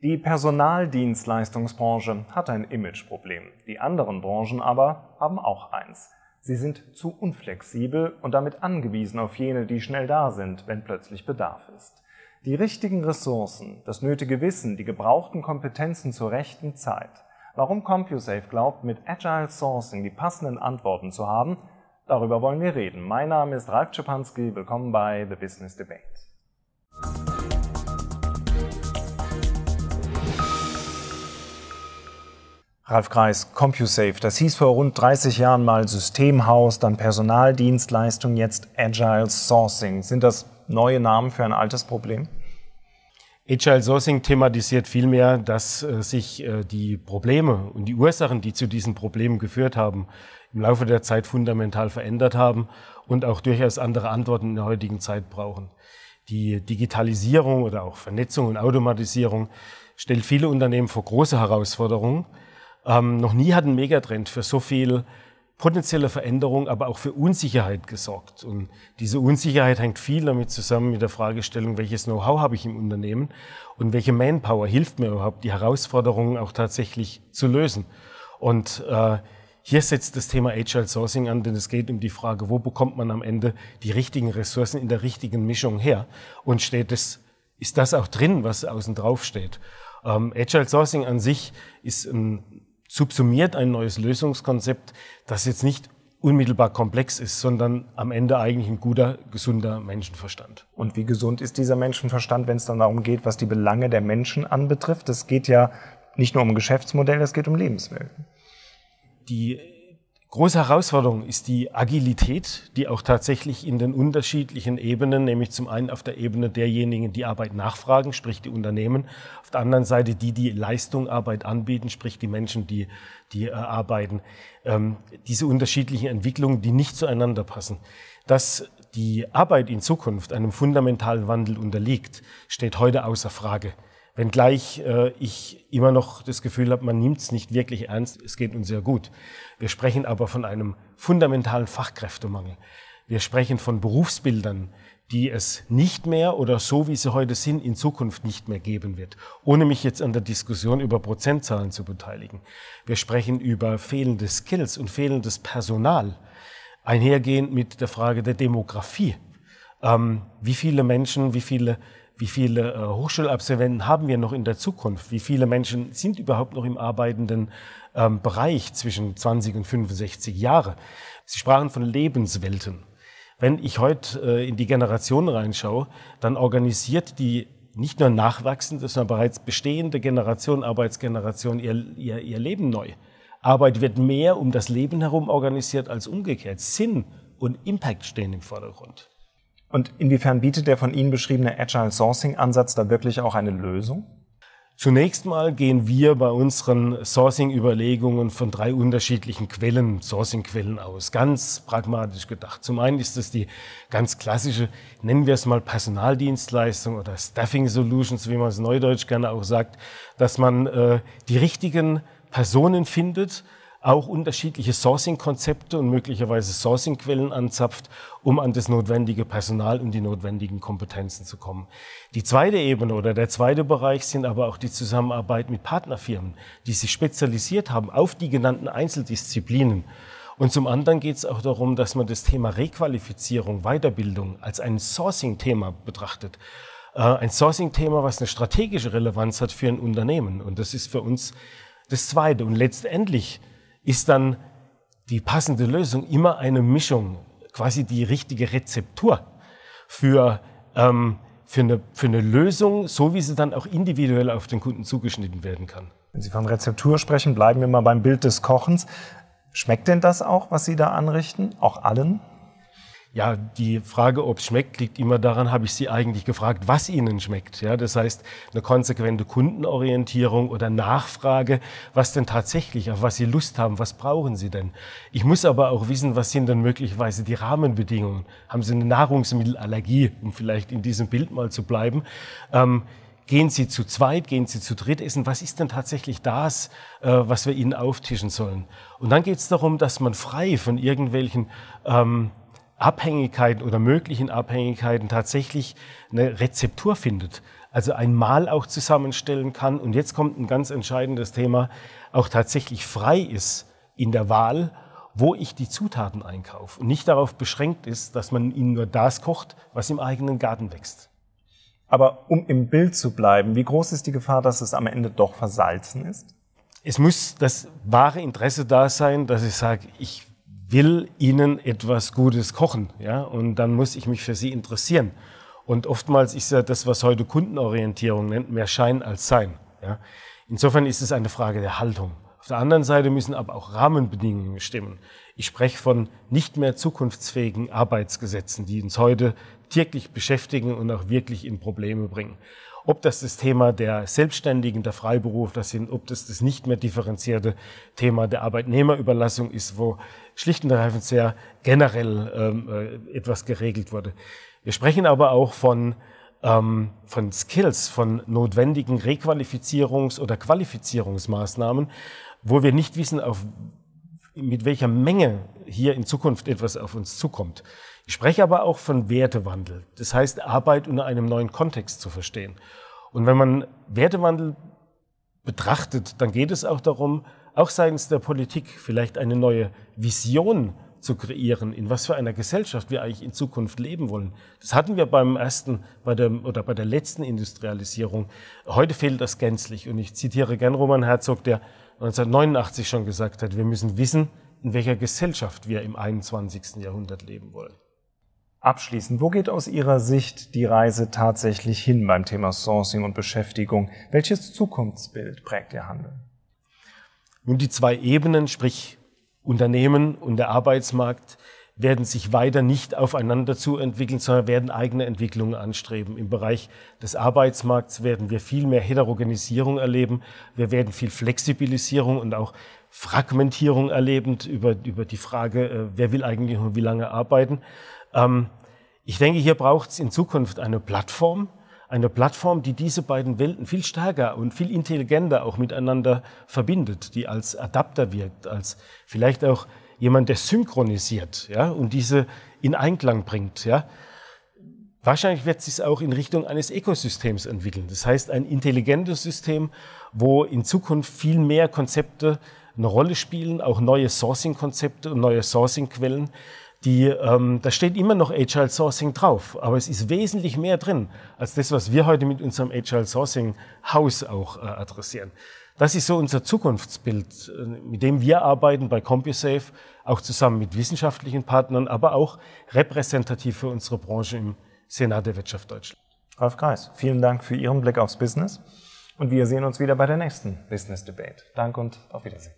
Die Personaldienstleistungsbranche hat ein Imageproblem, die anderen Branchen aber haben auch eins. Sie sind zu unflexibel und damit angewiesen auf jene, die schnell da sind, wenn plötzlich Bedarf ist. Die richtigen Ressourcen, das nötige Wissen, die gebrauchten Kompetenzen zur rechten Zeit. Warum CompuSafe glaubt, mit Agile Sourcing die passenden Antworten zu haben, darüber wollen wir reden. Mein Name ist Ralf Czepanski, willkommen bei The Business Debate. Ralf Kreis, CompuSafe, das hieß vor rund 30 Jahren mal Systemhaus, dann Personaldienstleistung, jetzt Agile Sourcing. Sind das neue Namen für ein altes Problem? Agile Sourcing thematisiert vielmehr, dass äh, sich äh, die Probleme und die Ursachen, die zu diesen Problemen geführt haben, im Laufe der Zeit fundamental verändert haben und auch durchaus andere Antworten in der heutigen Zeit brauchen. Die Digitalisierung oder auch Vernetzung und Automatisierung stellt viele Unternehmen vor große Herausforderungen, ähm, noch nie hat ein Megatrend für so viel potenzielle Veränderung, aber auch für Unsicherheit gesorgt. Und diese Unsicherheit hängt viel damit zusammen mit der Fragestellung, welches Know-how habe ich im Unternehmen und welche Manpower hilft mir überhaupt, die Herausforderungen auch tatsächlich zu lösen. Und äh, hier setzt das Thema Agile Sourcing an, denn es geht um die Frage, wo bekommt man am Ende die richtigen Ressourcen in der richtigen Mischung her? Und steht es, ist das auch drin, was außen drauf steht? Ähm, Agile Sourcing an sich ist ein subsumiert ein neues Lösungskonzept, das jetzt nicht unmittelbar komplex ist, sondern am Ende eigentlich ein guter, gesunder Menschenverstand. Und wie gesund ist dieser Menschenverstand, wenn es dann darum geht, was die Belange der Menschen anbetrifft? Es geht ja nicht nur um Geschäftsmodelle, es geht um Lebenswelten. Die Große Herausforderung ist die Agilität, die auch tatsächlich in den unterschiedlichen Ebenen, nämlich zum einen auf der Ebene derjenigen, die Arbeit nachfragen, sprich die Unternehmen, auf der anderen Seite die, die Leistung Arbeit anbieten, sprich die Menschen, die, die äh, arbeiten, ähm, diese unterschiedlichen Entwicklungen, die nicht zueinander passen. Dass die Arbeit in Zukunft einem fundamentalen Wandel unterliegt, steht heute außer Frage. Wenngleich äh, ich immer noch das Gefühl habe, man nimmt es nicht wirklich ernst, es geht uns sehr gut. Wir sprechen aber von einem fundamentalen Fachkräftemangel. Wir sprechen von Berufsbildern, die es nicht mehr oder so, wie sie heute sind, in Zukunft nicht mehr geben wird, ohne mich jetzt an der Diskussion über Prozentzahlen zu beteiligen. Wir sprechen über fehlende Skills und fehlendes Personal, einhergehend mit der Frage der Demografie. Ähm, wie viele Menschen, wie viele wie viele äh, Hochschulabsolventen haben wir noch in der Zukunft? Wie viele Menschen sind überhaupt noch im arbeitenden ähm, Bereich zwischen 20 und 65 Jahre? Sie sprachen von Lebenswelten. Wenn ich heute äh, in die Generation reinschaue, dann organisiert die nicht nur nachwachsende, sondern bereits bestehende Generation, Arbeitsgeneration ihr, ihr, ihr Leben neu. Arbeit wird mehr um das Leben herum organisiert als umgekehrt. Sinn und Impact stehen im Vordergrund. Und inwiefern bietet der von Ihnen beschriebene Agile Sourcing Ansatz da wirklich auch eine Lösung? Zunächst mal gehen wir bei unseren Sourcing-Überlegungen von drei unterschiedlichen Quellen, Sourcing-Quellen aus. Ganz pragmatisch gedacht. Zum einen ist es die ganz klassische, nennen wir es mal Personaldienstleistung oder Staffing Solutions, wie man es neudeutsch gerne auch sagt, dass man äh, die richtigen Personen findet, auch unterschiedliche Sourcing-Konzepte und möglicherweise Sourcing-Quellen anzapft, um an das notwendige Personal und die notwendigen Kompetenzen zu kommen. Die zweite Ebene oder der zweite Bereich sind aber auch die Zusammenarbeit mit Partnerfirmen, die sich spezialisiert haben auf die genannten Einzeldisziplinen. Und zum anderen geht es auch darum, dass man das Thema Requalifizierung, Weiterbildung als ein Sourcing-Thema betrachtet äh, ein Sourcing-Thema, was eine strategische Relevanz hat für ein Unternehmen. Und das ist für uns das Zweite. Und letztendlich ist dann die passende Lösung immer eine Mischung, quasi die richtige Rezeptur für, ähm, für, eine, für eine Lösung, so wie sie dann auch individuell auf den Kunden zugeschnitten werden kann. Wenn Sie von Rezeptur sprechen, bleiben wir mal beim Bild des Kochens. Schmeckt denn das auch, was Sie da anrichten, auch allen? Ja, die Frage, ob es schmeckt, liegt immer daran, habe ich Sie eigentlich gefragt, was Ihnen schmeckt. Ja, das heißt, eine konsequente Kundenorientierung oder Nachfrage, was denn tatsächlich, auf was Sie Lust haben, was brauchen Sie denn? Ich muss aber auch wissen, was sind denn möglicherweise die Rahmenbedingungen? Haben Sie eine Nahrungsmittelallergie, um vielleicht in diesem Bild mal zu bleiben? Ähm, gehen Sie zu zweit, gehen Sie zu dritt essen, was ist denn tatsächlich das, äh, was wir Ihnen auftischen sollen? Und dann geht es darum, dass man frei von irgendwelchen ähm, Abhängigkeiten oder möglichen Abhängigkeiten tatsächlich eine Rezeptur findet. Also ein Mal auch zusammenstellen kann. Und jetzt kommt ein ganz entscheidendes Thema, auch tatsächlich frei ist in der Wahl, wo ich die Zutaten einkaufe und nicht darauf beschränkt ist, dass man ihnen nur das kocht, was im eigenen Garten wächst. Aber um im Bild zu bleiben, wie groß ist die Gefahr, dass es am Ende doch versalzen ist? Es muss das wahre Interesse da sein, dass ich sage, ich will ihnen etwas Gutes kochen, ja, und dann muss ich mich für sie interessieren. Und oftmals ist ja das, was heute Kundenorientierung nennt, mehr Schein als Sein. Ja. Insofern ist es eine Frage der Haltung. Auf der anderen Seite müssen aber auch Rahmenbedingungen stimmen. Ich spreche von nicht mehr zukunftsfähigen Arbeitsgesetzen, die uns heute täglich beschäftigen und auch wirklich in Probleme bringen ob das das Thema der Selbstständigen, der Freiberufler sind, ob das das nicht mehr differenzierte Thema der Arbeitnehmerüberlassung ist, wo schlicht und ergreifend sehr generell ähm, äh, etwas geregelt wurde. Wir sprechen aber auch von ähm, von Skills, von notwendigen Requalifizierungs- oder Qualifizierungsmaßnahmen, wo wir nicht wissen, auf mit welcher Menge hier in Zukunft etwas auf uns zukommt. Ich spreche aber auch von Wertewandel. Das heißt, Arbeit unter einem neuen Kontext zu verstehen. Und wenn man Wertewandel betrachtet, dann geht es auch darum, auch seitens der Politik vielleicht eine neue Vision zu kreieren, in was für einer Gesellschaft wir eigentlich in Zukunft leben wollen. Das hatten wir beim ersten bei der, oder bei der letzten Industrialisierung. Heute fehlt das gänzlich. Und ich zitiere gern Roman Herzog, der 1989 schon gesagt hat, wir müssen wissen, in welcher Gesellschaft wir im 21. Jahrhundert leben wollen. Abschließend, wo geht aus Ihrer Sicht die Reise tatsächlich hin beim Thema Sourcing und Beschäftigung? Welches Zukunftsbild prägt Ihr Handeln? Nun, die zwei Ebenen, sprich Unternehmen und der Arbeitsmarkt, werden sich weiter nicht aufeinander zu entwickeln, sondern werden eigene Entwicklungen anstreben. Im Bereich des Arbeitsmarkts werden wir viel mehr Heterogenisierung erleben. Wir werden viel Flexibilisierung und auch Fragmentierung erleben über, über die Frage, äh, wer will eigentlich und wie lange arbeiten. Ähm, ich denke, hier braucht es in Zukunft eine Plattform, eine Plattform, die diese beiden Welten viel stärker und viel intelligenter auch miteinander verbindet, die als Adapter wirkt, als vielleicht auch jemand, der synchronisiert ja, und diese in Einklang bringt. Ja. Wahrscheinlich wird es sich auch in Richtung eines Ökosystems entwickeln. Das heißt, ein intelligentes System, wo in Zukunft viel mehr Konzepte eine Rolle spielen, auch neue Sourcing-Konzepte und neue Sourcing-Quellen. Die, ähm, da steht immer noch Agile Sourcing drauf, aber es ist wesentlich mehr drin als das, was wir heute mit unserem Agile Sourcing Haus auch äh, adressieren. Das ist so unser Zukunftsbild, mit dem wir arbeiten bei CompuSafe, auch zusammen mit wissenschaftlichen Partnern, aber auch repräsentativ für unsere Branche im Senat der Wirtschaft Deutschland. Ralf Kreis, vielen Dank für Ihren Blick aufs Business und wir sehen uns wieder bei der nächsten Business Debate. Danke und auf Wiedersehen.